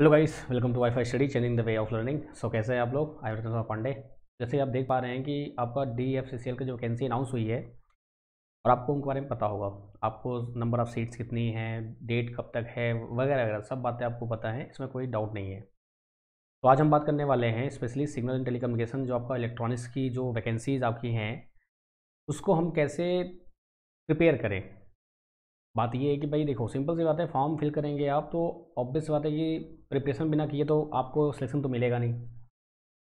hello guys welcome to WiFi study changing the way of learning so कैसे हैं आप लोग आई रतन पांडे जैसे आप देख पा रहे हैं कि आपका D F C C L की जो वैकेंसी अनाउंस हुई है और आपको उनके बारे में पता होगा आपको नंबर ऑफ़ सीट्स कितनी हैं डेट कब तक है वगैरह वगैरह सब बातें आपको पता है इसमें कोई डाउट नहीं है तो आज हम बात करने वाले हैं स्पेशली सिग्नल एंड टेलीकम्युनिकेशन जो आपका इलेक्ट्रॉनिक्स की जो वैकेंसीज़ आपकी हैं उसको हम कैसे प्रिपेयर करें बात ये है कि भाई देखो सिंपल सी बात है फॉर्म फिल करेंगे आप तो ऑब्वियस बात है कि प्रिपरेशन बिना किए तो आपको सिलेक्शन तो मिलेगा नहीं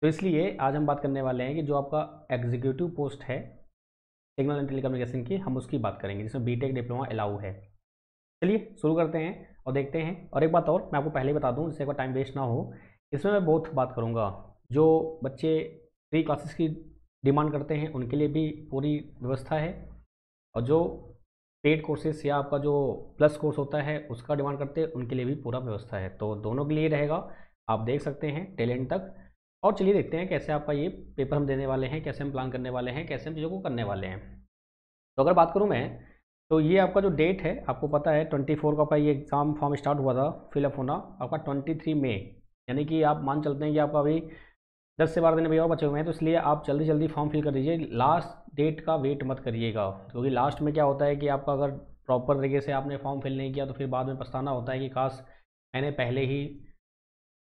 तो इसलिए आज हम बात करने वाले हैं कि जो आपका एग्जीक्यूटिव पोस्ट है सिग्नल एंड टेलीकम्युनिकेशन की हम उसकी बात करेंगे जिसमें बीटेक डिप्लोमा अलाउ है चलिए शुरू करते हैं और देखते हैं और एक बात और मैं आपको पहले ही बता दूं जिससे बार टाइम वेस्ट ना हो इसमें मैं बहुत बात करूँगा जो बच्चे फ्री क्लासेस की डिमांड करते हैं उनके लिए भी पूरी व्यवस्था है और जो पेड कोर्सेस या आपका जो प्लस कोर्स होता है उसका डिमांड करते हैं उनके लिए भी पूरा व्यवस्था है तो दोनों के लिए रहेगा आप देख सकते हैं टैलेंट तक और चलिए देखते हैं कैसे आपका ये पेपर हम देने वाले हैं कैसे हम प्लान करने वाले हैं कैसे हम चीज़ों को करने वाले हैं तो अगर बात करूँ मैं तो ये आपका जो डेट है आपको पता है ट्वेंटी फोर का आपका ये एग्ज़ाम फॉर्म स्टार्ट हुआ था फिलअप होना आपका ट्वेंटी थ्री यानी कि आप मान चलते हैं कि आपका अभी दस से बारह दिन भैया बचे हुए हैं तो इसलिए आप जल्दी जल्दी फॉर्म फिल कर दीजिए लास्ट डेट का वेट मत करिएगा क्योंकि तो लास्ट में क्या होता है कि आपका अगर प्रॉपर तरीके से आपने फॉर्म फिल नहीं किया तो फिर बाद में पछताना होता है कि काश मैंने पहले ही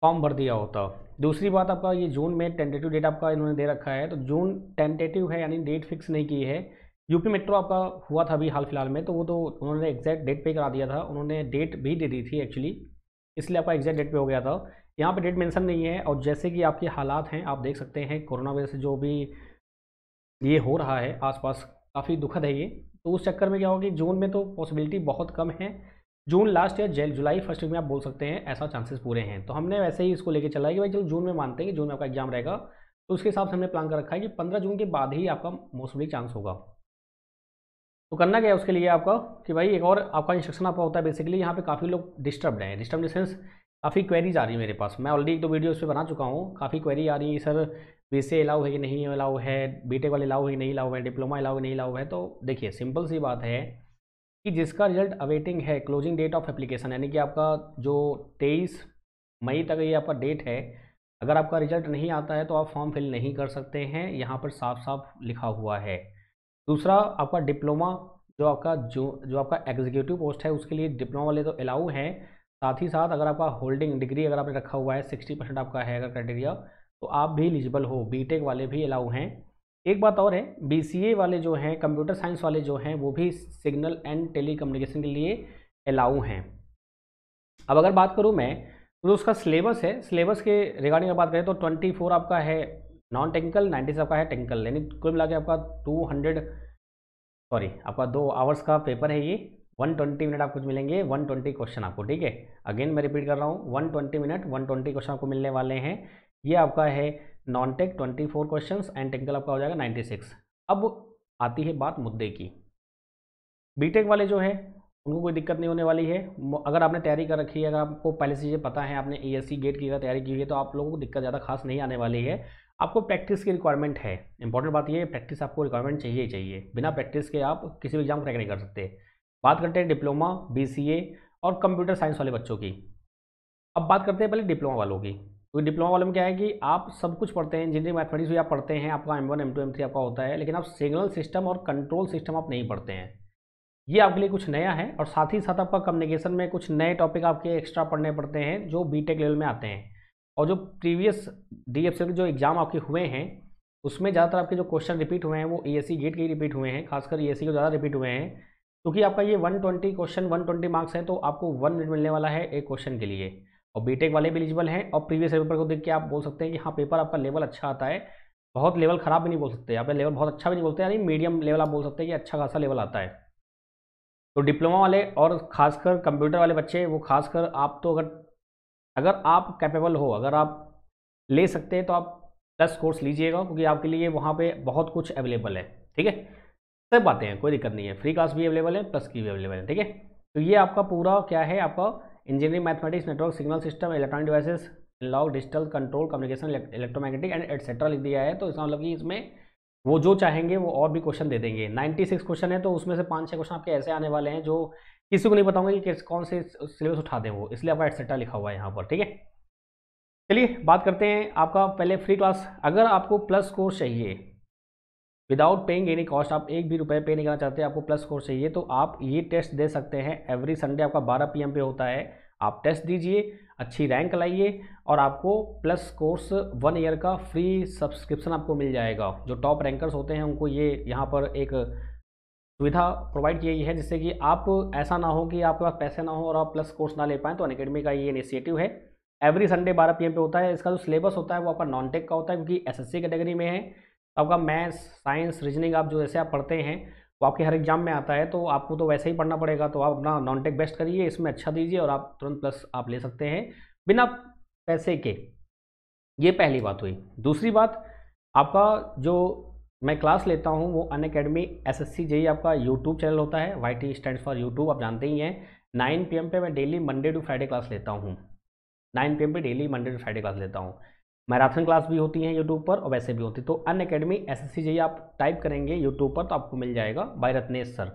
फॉर्म भर दिया होता दूसरी बात आपका ये जून में टेंटेटिव डेट आपका इन्होंने दे रखा है तो जून टेंटेटिव है यानी डेट फिक्स नहीं की है यूपी मेट्रो आपका हुआ था अभी हाल फिलहाल में तो वो तो उन्होंने एग्जैक्ट डेट पे करा दिया था उन्होंने डेट भी दे दी थी एक्चुअली इसलिए आपका एग्जैक्ट डेट पे हो गया था यहाँ पे डेट मेंशन नहीं है और जैसे कि आपके हालात हैं आप देख सकते हैं कोरोना वजह से जो भी ये हो रहा है आसपास काफ़ी दुखद है ये तो उस चक्कर में क्या होगा कि जून में तो पॉसिबिलिटी बहुत कम है जून लास्ट या जेल जुलाई फर्स्ट में आप बोल सकते हैं ऐसा चांसेस पूरे हैं तो हमने वैसे ही इसको लेके चला है कि भाई चलो जून में मानते हैं कि जून में आपका एग्जाम रहेगा तो उसके हिसाब से हमने प्लान कर रखा है कि पंद्रह जून के बाद ही आपका मोस्टली चांस होगा तो करना क्या है उसके लिए आपका कि भाई एक और आपका इंस्ट्रक्शन आपका होता है बेसिकली यहाँ पे काफ़ी लोग डिस्टर्ब हैं डिस्टर्ब इन सेंस काफ़ी क्वेरीज आ रही है मेरे पास मैं ऑलरेडी एक दो वीडियो इस पर बना चुका हूँ काफ़ी क्वेरी आ रही है सर बी सी अलाउ है कि नहीं अलाउ है बी टेक वाले अलाउ है नहीं अलाउ है डिप्लोमा अलाउ नहीं अलाउ है तो देखिए सिंपल सी बात है कि जिसका रिजल्ट अवेटिंग है क्लोजिंग डेट ऑफ एप्लीकेशन यानी कि आपका जो तेईस मई तक ये आपका डेट है अगर आपका रिजल्ट नहीं आता है तो आप फॉर्म फिल नहीं कर सकते हैं यहाँ पर साफ साफ लिखा हुआ है दूसरा आपका डिप्लोमा जो आपका जो जो आपका एग्जीक्यूटिव पोस्ट है उसके लिए डिप्लोमा वाले तो अलाउ हैं साथ ही साथ अगर आपका होल्डिंग डिग्री अगर आपने रखा हुआ है सिक्सटी परसेंट आपका है अगर क्राइटेरिया तो आप भी एलिजिबल हो बीटेक वाले भी अलाउ हैं एक बात और है बीसीए वाले जो हैं कंप्यूटर साइंस वाले जो हैं वो भी सिग्नल एंड टेलीकम्युनिकेशन के लिए अलाउ हैं अब अगर बात करूँ मैं तो उसका सिलेबस है सिलेबस के रिगार्डिंग अगर बात करें तो ट्वेंटी फोर आपका है नॉन टेक्निकल नाइन्टी आपका है टेक्निकल यानी कुल मिला के आपका टू हंड्रेड सॉरी आपका दो आवर्स का पेपर है ये 120 मिनट आपको मिलेंगे 120 क्वेश्चन आपको ठीक है अगेन मैं रिपीट कर रहा हूँ 120 मिनट 120 क्वेश्चन आपको मिलने वाले हैं ये आपका है non tech 24 question and technical आपका हो जाएगा 96 अब आती है बात मुद्दे की बीटेक वाले जो है उनको कोई दिक्कत नहीं होने वाली है अगर आपने तैयारी कर रखी है अगर आपको पहले से चीज़ें पता है आपने ए गेट की अगर तैयारी की है तो आप लोगों को दिक्कत ज़्यादा खास नहीं आने वाली है आपको प्रैक्टिस की रिक्वायरमेंट है इंपॉर्टेंट बात यह है प्रैक्टिस आपको रिक्वायरमेंट चाहिए चाहिए बिना प्रैक्टिस के आप किसी भी एग्जाम क्रैक नहीं कर सकते बात करते हैं डिप्लोमा बीसीए और कंप्यूटर साइंस वाले बच्चों की अब बात करते हैं पहले डिप्लोमा वालों की तो डिप्लोमा वालों में क्या है कि आप सब कुछ पढ़ते हैं इंजीनियरिंग मैथमेटिक्स भी आप पढ़ते हैं आपका M one M two M three आपका होता है लेकिन आप सिग्नल सिस्टम और कंट्रोल सिस्टम आप नहीं पढ़ते हैं ये आपके लिए कुछ नया है और साथ ही साथ आपका कम्युनिकेशन में कुछ नए टॉपिक आपके एक्स्ट्रा पढ़ने पड़ते हैं जो बी लेवल में आते हैं और जो प्रीवियस डी एफ के जो एग्ज़ाम आपके हुए हैं उसमें ज़्यादातर आपके जो क्वेश्चन रिपीट हुए हैं वो ई गेट के ही रिपीट हुए हैं खासकर ई को ज़्यादा रिपीट हुए हैं क्योंकि आपका ये 120 क्वेश्चन 120 मार्क्स है तो आपको वन मिनट मिलने वाला है एक क्वेश्चन के लिए और बीटेक वाले भी एलिजिबल हैं और प्रीवियस पेपर को देख के आप बोल सकते हैं कि हाँ पेपर आपका लेवल अच्छा आता है बहुत लेवल ख़राब भी नहीं बोल सकते आप लेवल बहुत अच्छा भी नहीं बोलते यानी मीडियम लेवल आप बोल सकते हैं कि अच्छा खासा लेवल आता है तो डिप्लोमा वाले और ख़ासकर कंप्यूटर वाले बच्चे वो खासकर आप तो अगर अगर आप कैपेबल हो अगर आप ले सकते हैं तो आप प्लस कोर्स लीजिएगा क्योंकि आपके लिए वहाँ पर बहुत कुछ अवेलेबल है ठीक है सब बातें हैं कोई दिक्कत नहीं है फ्री कास्ट भी अवेलेबल है प्लस की भी अवेलेबल है ठीक है तो ये आपका पूरा क्या है आपका engineering mathematics network signal system electronic devices log digital control communication electromagnetic and etcetera लिख दिया है तो इसका मतलब कि इसमें वो जो चाहेंगे वो और भी क्वेश्चन दे देंगे सिक्स क्वेश्चन है तो उसमें से पाँच छः क्वेश्चन आपके ऐसे आने वाले हैं जो किसी को नहीं बताऊंगे कि कौन से सिलेबस उठा दें वो इसलिए आपका एटसेट्रा लिखा हुआ है यहाँ पर ठीक है चलिए बात करते हैं आपका पहले फ्री क्लास अगर आपको प्लस कोर्स चाहिए विदाउट पेइंग एनी कॉस्ट आप एक भी रुपये पे नहीं करना चाहते आपको प्लस कोर्स चाहिए तो आप ये टेस्ट दे सकते हैं एवरी संडे आपका 12 पीएम पे होता है आप टेस्ट दीजिए अच्छी रैंक लाइए और आपको प्लस कोर्स वन ईयर का फ्री सब्सक्रिप्शन आपको मिल जाएगा जो टॉप रैंकर्स होते हैं उनको ये यहाँ पर एक सुविधा प्रोवाइड की गई है जिससे कि आप ऐसा ना हो कि आपके पास पैसे ना हो और आप प्लस कोर्स ना ले पाएँ तो अनकेडमी का ये इनिशिएटिव है एवरी संडे बारह पी पे होता है इसका जो सिलेबस होता है वो आपका नॉन टेक का होता है क्योंकि एसएससी कैटेगरी में है आपका मैथ्स साइंस रीजनिंग आप जो जैसे आप पढ़ते हैं वो आपके हर एग्जाम में आता है तो आपको तो वैसे ही पढ़ना पड़ेगा तो आप अपना नॉन टेक बेस्ट करिए इसमें अच्छा दीजिए और आप तुरंत प्लस आप ले सकते हैं बिना पैसे के ये पहली बात हुई दूसरी बात आपका जो मैं क्लास लेता हूँ वो अन अकेडमी एस एस आपका यूट्यूब चैनल होता है Y T stand for YouTube आप जानते ही हैं नाइन पी पे मैं daily Monday to Friday class लेता हूँ नाइन पी पे daily Monday to Friday class लेता हूँ मैराथन क्लास भी होती है यूट्यूब पर और वैसे भी होती है तो अन अकेडमी एस एस आप टाइप करेंगे यूट्यूब पर तो आपको मिल जाएगा बाय रत्नेश सर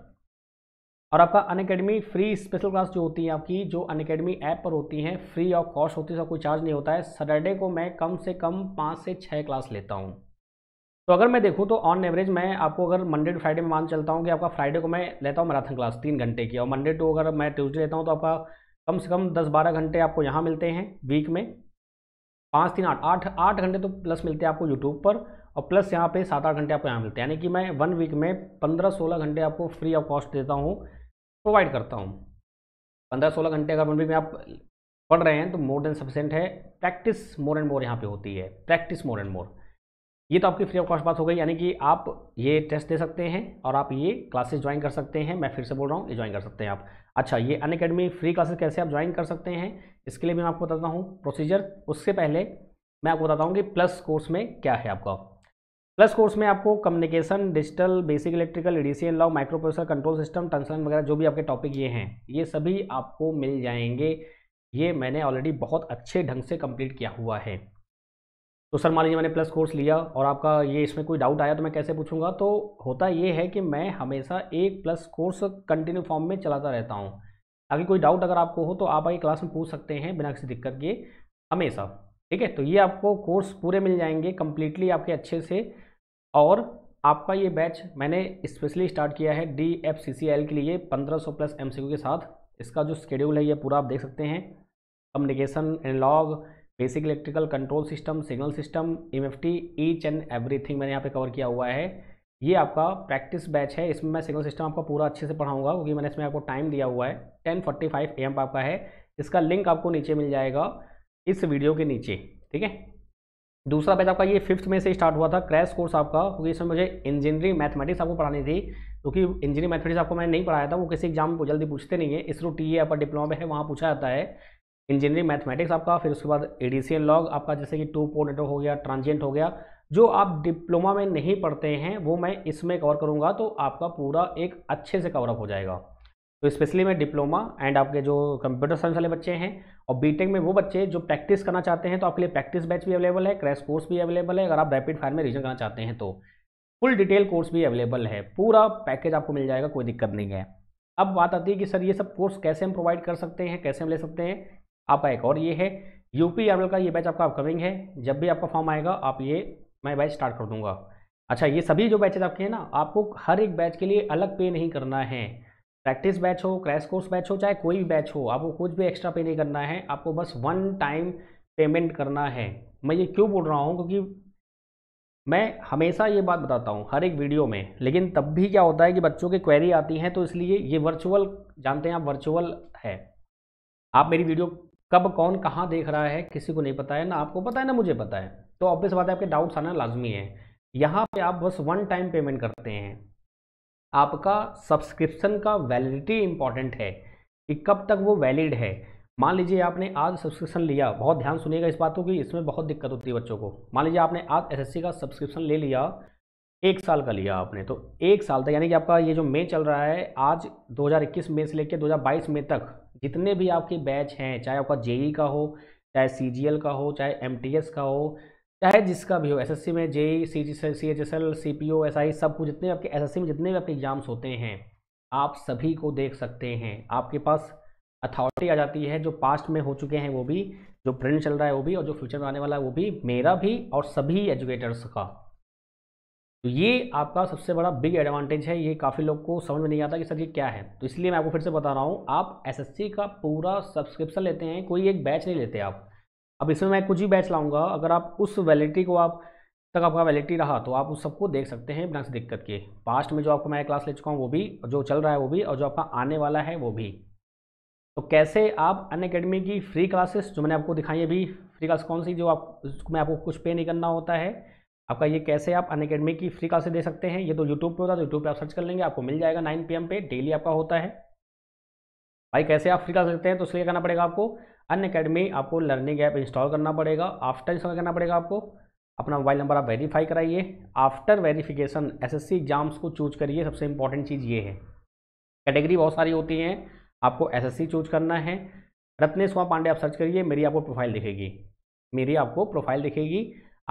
और आपका Unacademy free special class जो होती है आपकी जो अन अकेडमी ऐप पर होती है फ्री ऑफ कॉस्ट होती है उसका कोई चार्ज नहीं होता है सैटरडे को मैं कम से कम पाँच से छः क्लास लेता हूँ तो अगर मैं देखूँ तो ऑन एवरेज मैं आपको अगर मंडे टू फ्राइडे में मान चलता हूँ कि आपका फ्राइडे को मैं लेता हूँ मैराथन क्लास तीन घंटे की और मंडे टू अगर मैं ट्यूजडे लेता हूँ तो आपका कम से कम दस बारह घंटे आपको यहाँ मिलते हैं वीक में पाँच तीन आठ आठ आठ घंटे तो प्लस मिलते हैं आपको यूट्यूब पर और प्लस यहाँ पे सात आठ घंटे आपको यहाँ मिलते हैं यानी कि मैं वन वीक में पंद्रह सोलह घंटे आपको फ्री ऑफ कॉस्ट देता हूँ प्रोवाइड करता हूँ पंद्रह सोलह घंटे अगर वन वीक में आप पढ़ रहे हैं तो मोर देन सफिशेंट है प्रैक्टिस मोर एंड मोर यहाँ पे होती है प्रैक्टिस मोर एंड मोर ये तो आपकी फ्री ऑफ कॉस्ट बात हो गई यानी कि आप ये टेस्ट दे सकते हैं और आप ये क्लासेस ज्वाइन कर सकते हैं मैं फिर से बोल रहा हूँ ये ज्वाइन कर सकते हैं आप अच्छा ये अन अकेडमी फ्री क्लासेस कैसे आप ज्वाइन कर सकते हैं इसके लिए मैं आपको बताता हूँ प्रोसीजर उससे पहले मैं आपको बताता हूँ कि प्लस कोर्स में क्या है आपका प्लस कोर्स में आपको communication digital basic electrical ADCN लॉ माइक्रोप्रोसर कंट्रोल सिस्टम टनसलन वगैरह जो भी आपके टॉपिक ये हैं ये सभी आपको मिल जाएंगे ये मैंने ऑलरेडी बहुत अच्छे ढंग से कंप्लीट किया हुआ है तो सर मान लीजिए मैंने प्लस कोर्स लिया और आपका ये इसमें कोई डाउट आया तो मैं कैसे पूछूंगा तो होता ये है कि मैं हमेशा एक प्लस कोर्स कंटिन्यू फॉर्म में चलाता रहता हूँ आगे कोई डाउट अगर आपको हो तो आप आई क्लास में पूछ सकते हैं बिना किसी दिक्कत के हमेशा ठीक है तो ये आपको कोर्स पूरे मिल जाएंगे कम्प्लीटली आपके अच्छे से और आपका ये बैच मैंने स्पेशली स्टार्ट किया है D F C C L के लिए सौ प्लस एम सी क्यू के साथ इसका जो स्केड्यूल है ये पूरा आप देख सकते हैं communication and log basic electrical control system signal system M F T each and everything मैंने यहाँ पे कवर किया हुआ है ये आपका प्रैक्टिस बैच है इसमें मैं सिग्नल सिस्टम आपका पूरा अच्छे से पढ़ाऊंगा क्योंकि मैंने इसमें आपको टाइम दिया हुआ है टेन फोर्टी फाइव एम आपका है इसका लिंक आपको नीचे मिल जाएगा इस वीडियो के नीचे ठीक है दूसरा बैच आपका ये फिफ्थ में से स्टार्ट हुआ था क्रैश कोर्स आपका क्योंकि इसमें मुझे इंजीनियरिंग मैथमेटिक्स आपको पढ़ानी थी क्योंकि इंजीनियरिंग मैथमेटिक्स आपको मैंने नहीं पढ़ाया था वो किसी एग्जाम को जल्दी पूछते नहीं है इसरो टी ए आपका डिप्लोमा है वहाँ पूछा जाता है इंजीनियरिंग मैथमेटिक्स आपका फिर उसके बाद ए डी लॉग आपका जैसे कि टू पोल नेटवर्क हो गया ट्रांजेंट हो गया जो आप डिप्लोमा में नहीं पढ़ते हैं वो मैं इसमें कवर करूँगा तो आपका पूरा एक अच्छे से कवरअप हो जाएगा तो स्पेशली मैं डिप्लोमा एंड आपके जो कंप्यूटर साइंस वाले बच्चे हैं और बीटेक में वो बच्चे जो प्रैक्टिस करना चाहते हैं तो आपके लिए प्रैक्टिस बैच भी अवेलेबल है क्रैश कोर्स भी अवेलेबल है अगर आप रैपिड फायर में रिजन करना चाहते हैं तो फुल डिटेल कोर्स भी अवेलेबल है पूरा पैकेज आपको मिल जाएगा कोई दिक्कत नहीं है अब बात आती है कि सर ये सब कोर्स कैसे हम प्रोवाइड कर सकते हैं कैसे हम ले सकते हैं आपका एक और ये है यूपी एम का ये बैच आपका अपकमिंग है जब भी आपका फॉर्म आएगा आप ये मैं बैच स्टार्ट कर दूंगा अच्छा ये सभी जो बैचेज आपके हैं ना आपको हर एक बैच के लिए अलग पे नहीं करना है प्रैक्टिस बैच हो क्रैश कोर्स बैच हो चाहे कोई भी बैच हो आपको कुछ भी एक्स्ट्रा पे नहीं करना है आपको बस वन टाइम पेमेंट करना है मैं ये क्यों बोल रहा हूँ क्योंकि मैं हमेशा ये बात बताता हूँ हर एक वीडियो में लेकिन तब भी क्या होता है कि बच्चों की क्वेरी आती हैं तो इसलिए ये वर्चुअल जानते हैं आप वर्चुअल है आप मेरी वीडियो कब कौन कहाँ देख रहा है किसी को नहीं पता है ना आपको पता है ना मुझे पता है तो ऑब्वियस बात है आपके डाउट्स आना लाजमी है यहाँ पे आप बस वन टाइम पेमेंट करते हैं आपका सब्सक्रिप्शन का वैलिडिटी इंपॉर्टेंट है कि कब तक वो वैलिड है मान लीजिए आपने आज सब्सक्रिप्शन लिया बहुत ध्यान सुनिएगा इस बात को कि इसमें बहुत दिक्कत होती है बच्चों को मान लीजिए आपने आज एस का सब्सक्रिप्शन ले लिया एक साल का लिया आपने तो एक साल तक यानी कि आपका ये जो मई चल रहा है आज 2021 मई से लेकर 2022 मई तक जितने भी आपके बैच हैं चाहे आपका जेई का हो चाहे सी का हो चाहे एम का हो चाहे जिसका भी हो एसएससी में JE C G C H S L C P O S I सब कुछ जितने आपके एसएससी में जितने भी आपके एग्जाम्स होते हैं आप सभी को देख सकते हैं आपके पास अथॉरिटी आ जाती है जो पास्ट में हो चुके हैं वो भी जो प्रिंट चल रहा है वो भी और जो फ्यूचर में आने वाला है वो भी मेरा भी और सभी एजुकेटर्स का तो ये आपका सबसे बड़ा बिग एडवांटेज है ये काफ़ी लोग को समझ में नहीं आता कि सर ये क्या है तो इसलिए मैं आपको फिर से बता रहा हूँ आप एसएससी का पूरा सब्सक्रिप्शन लेते हैं कोई एक बैच नहीं लेते आप अब इसमें मैं कुछ ही बैच लाऊंगा अगर आप उस वैलिडिटी को आप तक आपका वैलिडिटी रहा तो आप उस सबको देख सकते हैं बिना दिक्कत के पास्ट में जो आपको मैं क्लास ले चुका हूँ वो भी जो चल रहा है वो भी और जो आपका आने वाला है वो भी तो कैसे आप अन अकेडमी की फ्री क्लासेस जो मैंने आपको दिखाई अभी फ्री क्लास कौन सी जो आप मैं आपको कुछ पे नहीं करना होता है आपका ये कैसे आप अन अकेडमी की फ्री क्लासेस दे सकते हैं ये तो यूट्यूब पे होता है तो यूट्यूब पे आप सर्च कर लेंगे आपको मिल जाएगा नाइन पी पे डेली आपका होता है भाई कैसे आप फ्री क्लास सकते हैं तो इसलिए करना पड़ेगा आपको अन अकेडमी आपको लर्निंग ऐप इंस्टॉल करना पड़ेगा आफ्टर इंस्टॉल करना पड़ेगा आपको अपना मोबाइल नंबर आप वेरीफाई कराइए आफ्टर वेरीफिकेशन एसएससी एग्जाम्स को चूज करिए सबसे इंपॉर्टेंट चीज़ ये है कैटेगरी बहुत सारी होती हैं आपको एस चूज करना है रत्नेश कुमार पांडे आप सर्च करिए मेरी आपको प्रोफाइल दिखेगी मेरी आपको प्रोफाइल दिखेगी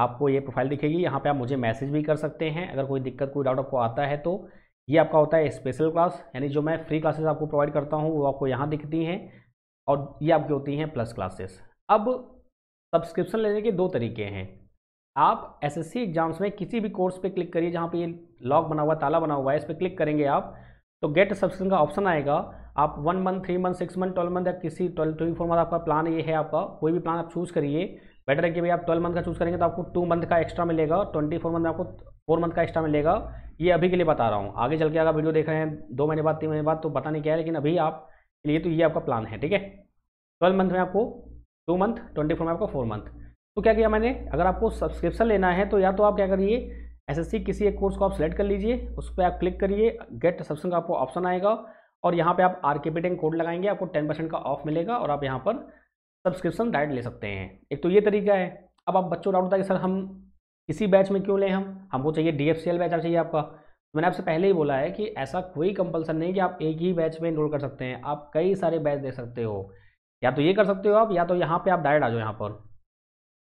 आपको ये प्रोफाइल दिखेगी यहाँ पे आप मुझे मैसेज भी कर सकते हैं अगर कोई दिक्कत कोई डाउट आपको आता है तो ये आपका होता है स्पेशल क्लास यानी जो मैं फ्री क्लासेस आपको प्रोवाइड करता हूँ वो आपको यहाँ दिखती हैं और ये आपकी होती हैं प्लस क्लासेस अब सब्सक्रिप्शन लेने के दो तरीके हैं आप एस एग्जाम्स में किसी भी कोर्स पर क्लिक करिए जहाँ पर ये लॉक बना हुआ ताला बना हुआ है इस पर क्लिक करेंगे आप तो गेट सब्सक्रिप्शन का ऑप्शन आएगा आप one month three month six month twelve month या किसी ट्वेल्व ट्वेंटी फोर मंथ आपका प्लान ये है आपका कोई भी प्लान आप चूज़ करिए बेटर है कि भाई आप ट्वेल्व मंथ का चूज़ करेंगे तो आपको टू मंथ का एक्स्ट्रा मिलेगा और ट्वेंटी फोर मंथ में आपको फोर मंथ का एक्स्ट्रा मिलेगा ये अभी के लिए बता रहा हूँ आगे चल के अगर वीडियो देख रहे हैं दो महीने बाद तीन महीने बाद तो पता नहीं क्या है लेकिन अभी आप लिए तो ये आपका प्लान है ठीक है ट्वेल्व मंथ में आपको टू मंथ ट्वेंटी फोर में आपको फोर मंथ तो क्या किया मैंने अगर आपको सब्सक्रिप्शन लेना है तो या तो आप क्या करिए एस किसी एक कोर्स को आप सेलेक्ट कर लीजिए उस पर आप क्लिक करिए गेट सब्सक्रिप्शन का आपको ऑप्शन आएगा और यहाँ पे आप आर कोड लगाएंगे आपको टेन परसेंट का ऑफ मिलेगा और आप यहाँ पर सब्सक्रिप्शन डायरेक्ट ले सकते हैं एक तो ये तरीका है अब आप बच्चों डाउट होता है कि सर हम इसी बैच में क्यों लें हम हमको चाहिए डी बैच आप चाहिए आपका तो मैंने आपसे पहले ही बोला है कि ऐसा कोई कंपलसन नहीं कि आप एक ही बैच में इनरोल कर सकते हैं आप कई सारे बैच दे सकते हो या तो ये कर सकते हो आप या तो यहाँ पे आप डायरेक्ट आ जाओ यहाँ पर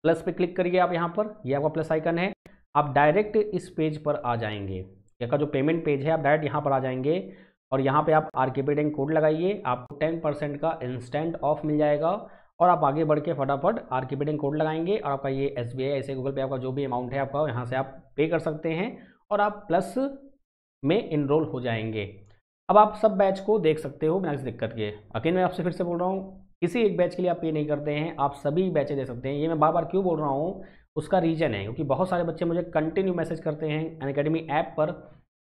प्लस पे क्लिक करिए आप यहाँ पर ये आपका प्लस आइकन है आप डायरेक्ट इस पेज पर आ जाएंगे यहाँ जो पेमेंट पेज है आप डायरेक्ट यहाँ पर आ जाएंगे और यहाँ पे आप आर के कोड लगाइए आपको टेन परसेंट का इंस्टेंट ऑफ मिल जाएगा और आप आगे बढ़ के फटाफट आर की कोड लगाएंगे और आपका ये एस बी आई ऐसे गूगल पे आपका जो भी अमाउंट है आपका यहाँ से आप पे कर सकते हैं और आप प्लस में इनरोल हो जाएंगे अब आप सब बैच को देख सकते हो बिना किसी दिक्कत के अकेले मैं आपसे फिर से बोल रहा हूँ किसी एक बैच के लिए आप पे नहीं करते हैं आप सभी बैचें दे सकते हैं ये मैं बार बार क्यों बोल रहा हूँ उसका रीजन है क्योंकि बहुत सारे बच्चे मुझे कंटिन्यू मैसेज करते हैं अन ऐप पर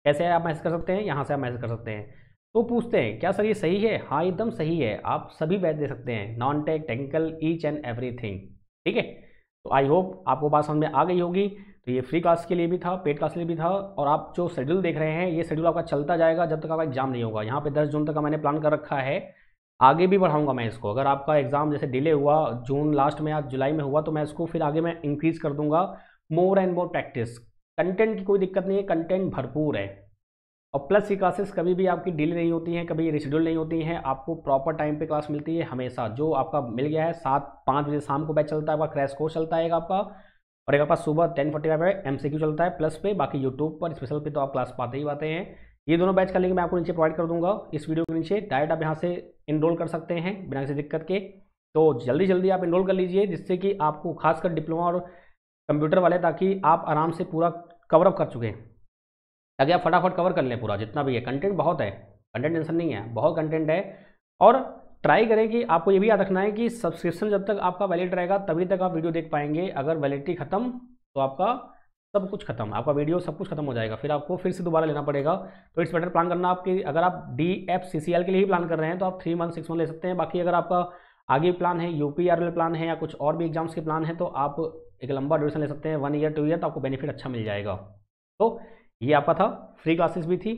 कैसे आप मैसेज कर सकते हैं यहाँ से आप मैसेज कर सकते हैं तो पूछते हैं क्या सर ये सही है हाँ एकदम सही है आप सभी बैच दे सकते हैं non tech technical each and everything ठीक है तो आई होप आपको बात समझ में आ गई होगी तो ये फ्री क्लास के लिए भी था पेड क्लास के लिए भी था और आप जो शेड्यूल देख रहे हैं ये शेड्यूल आपका चलता जाएगा जब तक आपका एग्जाम नहीं होगा यहाँ पे 10 जून तक का मैंने प्लान कर रखा है आगे भी बढ़ाऊंगा मैं इसको अगर आपका एग्ज़ाम जैसे डिले हुआ जून लास्ट में या जुलाई में हुआ तो मैं इसको फिर आगे मैं इंक्रीज़ कर दूंगा more and more practice content की कोई दिक्कत नहीं है कंटेंट भरपूर है और प्लस की क्लासेस कभी भी आपकी डिले नहीं होती हैं कभी रिशेड्यूल नहीं होती हैं आपको प्रॉपर टाइम पे क्लास मिलती है हमेशा जो आपका मिल गया है सात पाँच बजे शाम को बैच चलता है आपका क्रैश कोर्स चलता है आपका और एक आपका सुबह टेन फोर्टी फाइव है एम चलता है प्लस पे बाकी यूट्यूब पर स्पेशल पे तो आप क्लास पाते ही पाते हैं ये दोनों बैच का लिंक मैं आपको नीचे प्रोवाइड कर दूंगा इस वीडियो के नीचे डायरेक्ट आप यहाँ से इनरोल कर सकते हैं बिना किसी दिक्कत के तो जल्दी जल्दी आप इनरोल कर लीजिए जिससे कि आपको खासकर डिप्लोमा और कंप्यूटर वाले ताकि आप आराम से पूरा कवरअप कर चुके हैं ताकि आप फटाफट कवर कर लें पूरा जितना भी है कंटेंट बहुत है कंटेंट टेंशन नहीं है बहुत कंटेंट है और ट्राई करें कि आपको ये भी याद रखना है कि सब्सक्रिप्शन जब तक आपका वैलिड रहेगा तभी तक आप वीडियो देख पाएंगे अगर वैलिडिटी खत्म तो आपका सब कुछ खत्म आपका वीडियो सब कुछ खत्म हो जाएगा फिर आपको फिर से दोबारा लेना पड़ेगा तो इट्स बेटर प्लान करना आपकी अगर आप D F C C L के लिए ही प्लान कर रहे हैं तो आप थ्री मंथ सिक्स मंथ ले सकते हैं बाकी अगर आपका आगे प्लान है U P R L plan है या कुछ और भी एग्जाम्स के प्लान है तो आप एक लंबा ड्यूरेशन ले सकते हैं वन ईयर टू ईयर तो आपको बेनिफिट अच्छा मिल जाएगा तो ये आपका था फ्री क्लासेस भी थी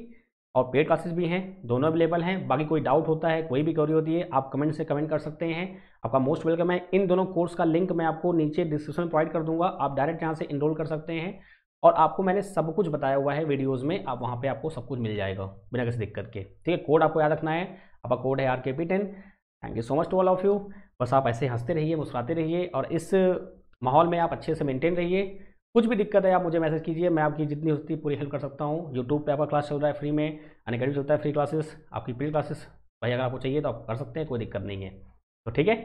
और पेड क्लासेस भी हैं दोनों अवेलेबल हैं बाकी कोई डाउट होता है कोई भी क्वेरी होती है आप कमेंट से कमेंट कर सकते हैं आपका मोस्ट वेलकम है इन दोनों कोर्स का लिंक मैं आपको नीचे डिस्क्रिप्शन में प्रोवाइड कर दूंगा आप डायरेक्ट यहाँ से इनरोल कर सकते हैं और आपको मैंने सब कुछ बताया हुआ है वीडियोज़ में आप वहाँ पर आपको सब कुछ मिल जाएगा बिना किसी दिक्कत के ठीक है कोड आपको याद रखना है आपका कोड है R K P ten thank you so much to all of you बस आप ऐसे हंसते रहिए मुस्कुराते रहिए और इस माहौल में आप अच्छे से मेंटेन रहिए कुछ भी दिक्कत है आप मुझे मैसेज कीजिए मैं आपकी जितनी होती पूरी हेल्प कर सकता हूँ यूट्यूब पे आपका क्लास चल रहा है फ्री में अनकेडमी चलता है फ्री क्लासेस आपकी फ्री क्लासेस भाई अगर आपको चाहिए तो आप कर सकते हैं कोई दिक्कत नहीं है तो ठीक है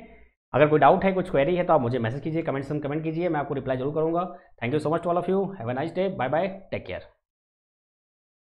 अगर कोई डाउट है कुछ क्वेरी है तो आप मुझे मैसेज कीजिए कमेंट्स में कमेंट कीजिए मैं आपको रिप्लाई जरूर करूँगा thank you so much to all of you have a nice day bye bye take care